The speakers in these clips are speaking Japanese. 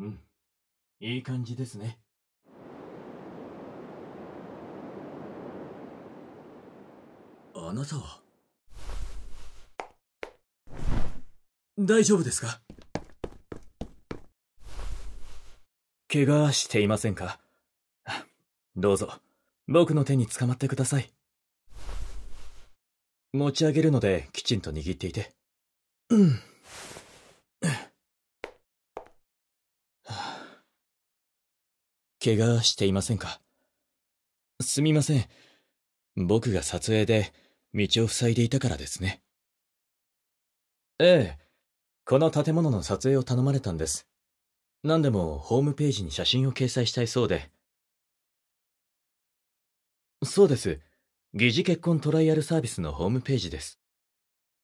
うん。いい感じですね。あなたは大丈夫ですか怪我していませんかどうぞ、僕の手につかまってください。持ち上げるのできちんと握っていて。うん。怪我していませんかすみません。僕が撮影で道を塞いでいたからですね。ええ。この建物の撮影を頼まれたんです。何でもホームページに写真を掲載したいそうで。そうです。疑似結婚トライアルサービスのホームページです。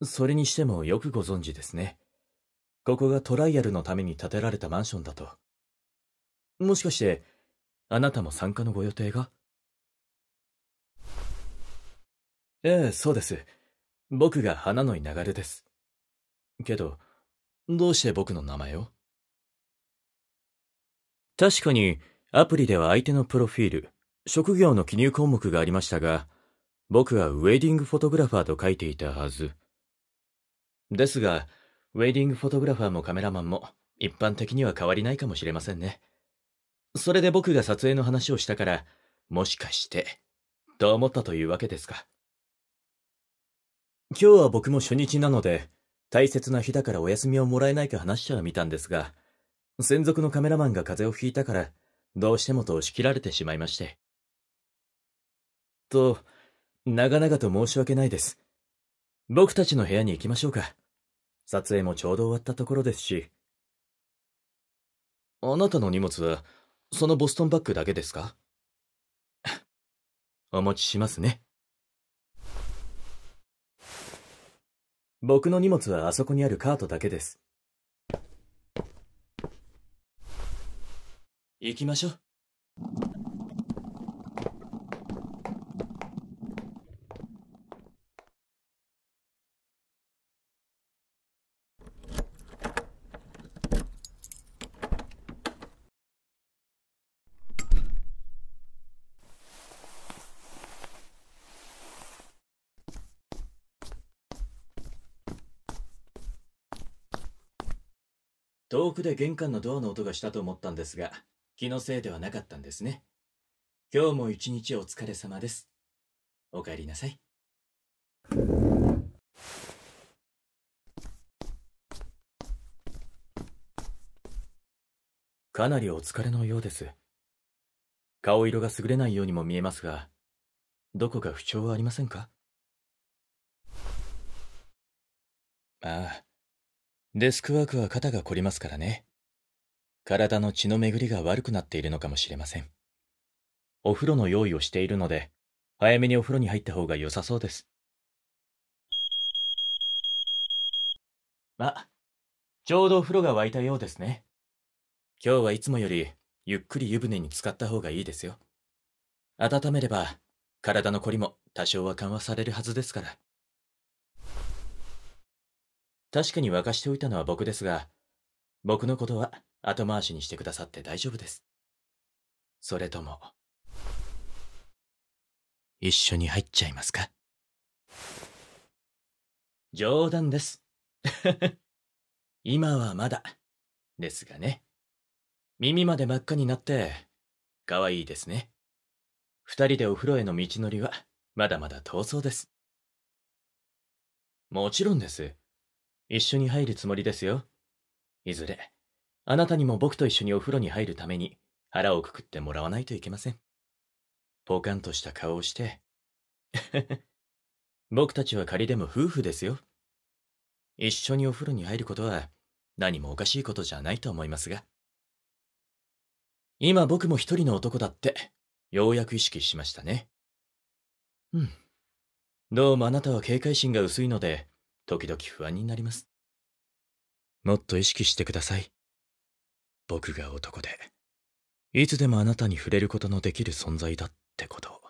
それにしてもよくご存知ですね。ここがトライアルのために建てられたマンションだと。もしかして、あなたも参加のご予定がええ、そうです。僕が花のいながるです。けど、どうして僕の名前を確かに、アプリでは相手のプロフィール、職業の記入項目がありましたが、僕はウェディングフォトグラファーと書いていたはず。ですが、ウェディングフォトグラファーもカメラマンも一般的には変わりないかもしれませんね。それで僕が撮影の話をしたから、もしかして、と思ったというわけですか。今日は僕も初日なので、大切な日だからお休みをもらえないか話してはみたんですが、専属のカメラマンが風邪をひいたから、どうしてもと押し切られてしまいまして。と、長々と申し訳ないです。僕たちの部屋に行きましょうか。撮影もちょうど終わったところですし。あなたの荷物はそのボストンバッグだけですかお持ちしますね。僕の荷物はあそこにあるカートだけです。行きましょう。遠くで玄関のドアの音がしたと思ったんですが、気のせいではなかったんですね。今日も一日お疲れ様です。お帰りなさい。かなりお疲れのようです。顔色が優れないようにも見えますが、どこか不調はありませんかああ、デスクワークは肩が凝りますからね。体の血の巡りが悪くなっているのかもしれません。お風呂の用意をしているので、早めにお風呂に入った方が良さそうです。ま、ちょうどお風呂が沸いたようですね。今日はいつもよりゆっくり湯船に浸かった方がいいですよ。温めれば体の凝りも多少は緩和されるはずですから。確かに沸かしておいたのは僕ですが、僕のことは後回しにしてくださって大丈夫です。それとも、一緒に入っちゃいますか冗談です。今はまだ、ですがね。耳まで真っ赤になって、可愛いですね。二人でお風呂への道のりは、まだまだ遠そうです。もちろんです。一緒に入るつもりですよ。いずれ、あなたにも僕と一緒にお風呂に入るために腹をくくってもらわないといけません。ポカンとした顔をして、僕たちは仮でも夫婦ですよ。一緒にお風呂に入ることは何もおかしいことじゃないと思いますが。今僕も一人の男だって、ようやく意識しましたね。うん。どうもあなたは警戒心が薄いので、時々不安になります。もっと意識してください。僕が男で、いつでもあなたに触れることのできる存在だってこと。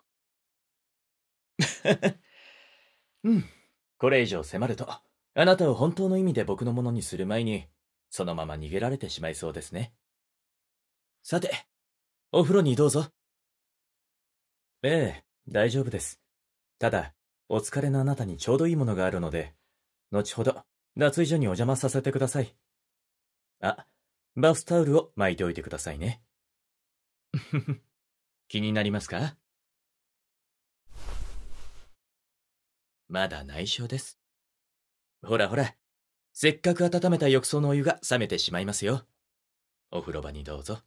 うん。これ以上迫ると、あなたを本当の意味で僕のものにする前に、そのまま逃げられてしまいそうですね。さて、お風呂にどうぞ。ええ、大丈夫です。ただ、お疲れのあなたにちょうどいいものがあるので、後ほど、脱衣所にお邪魔させてください。あ、バスタオルを巻いておいてくださいね。気になりますかまだ内緒です。ほらほら、せっかく温めた浴槽のお湯が冷めてしまいますよ。お風呂場にどうぞ。